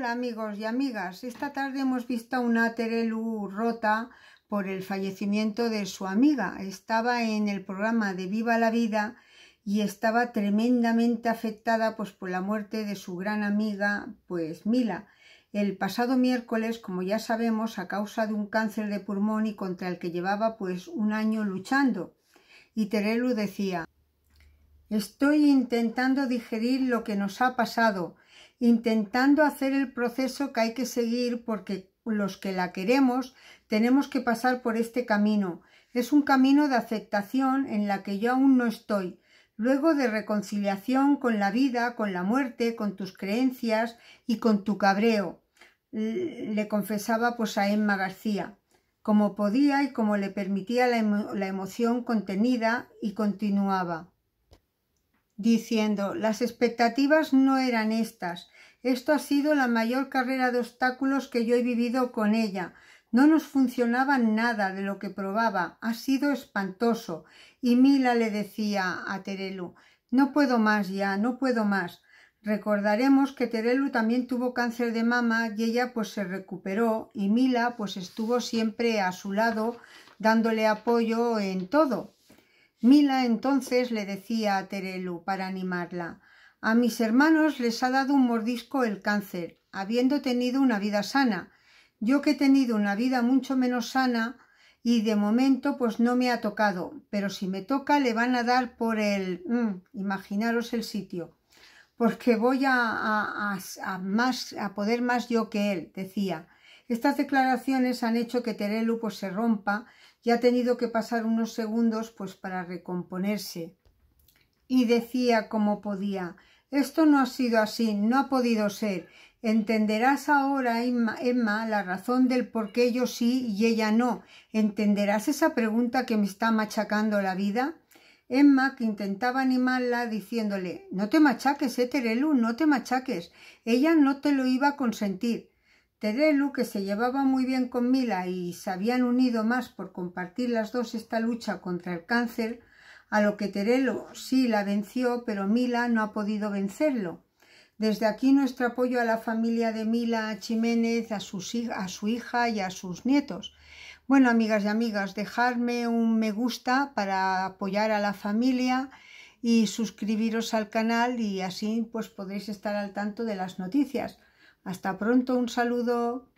Hola amigos y amigas, esta tarde hemos visto a una Terelu rota por el fallecimiento de su amiga. Estaba en el programa de Viva la Vida y estaba tremendamente afectada pues, por la muerte de su gran amiga, pues Mila. El pasado miércoles, como ya sabemos, a causa de un cáncer de pulmón y contra el que llevaba pues un año luchando. Y Terelu decía, estoy intentando digerir lo que nos ha pasado intentando hacer el proceso que hay que seguir porque los que la queremos tenemos que pasar por este camino. Es un camino de aceptación en la que yo aún no estoy, luego de reconciliación con la vida, con la muerte, con tus creencias y con tu cabreo. Le confesaba pues a Emma García, como podía y como le permitía la, la emoción contenida y continuaba diciendo, las expectativas no eran estas. Esto ha sido la mayor carrera de obstáculos que yo he vivido con ella. No nos funcionaba nada de lo que probaba. Ha sido espantoso. Y Mila le decía a Terelu, no puedo más ya, no puedo más. Recordaremos que Terelu también tuvo cáncer de mama y ella pues se recuperó y Mila pues estuvo siempre a su lado dándole apoyo en todo. Mila entonces le decía a Terelu para animarla A mis hermanos les ha dado un mordisco el cáncer, habiendo tenido una vida sana. Yo que he tenido una vida mucho menos sana y de momento pues no me ha tocado, pero si me toca le van a dar por el... Mm, imaginaros el sitio. Porque voy a, a, más, a poder más yo que él, decía. Estas declaraciones han hecho que Terelu pues, se rompa y ha tenido que pasar unos segundos pues, para recomponerse. Y decía como podía, esto no ha sido así, no ha podido ser. Entenderás ahora, Emma, la razón del por qué yo sí y ella no. ¿Entenderás esa pregunta que me está machacando la vida? Emma, que intentaba animarla, diciéndole No te machaques, eh, Terelu, no te machaques. Ella no te lo iba a consentir. Terelu, que se llevaba muy bien con Mila y se habían unido más por compartir las dos esta lucha contra el cáncer, a lo que Terelu sí la venció, pero Mila no ha podido vencerlo. Desde aquí nuestro apoyo a la familia de Mila Jiménez, a, a su hija y a sus nietos. Bueno, amigas y amigas, dejadme un me gusta para apoyar a la familia y suscribiros al canal y así pues podréis estar al tanto de las noticias. Hasta pronto, un saludo.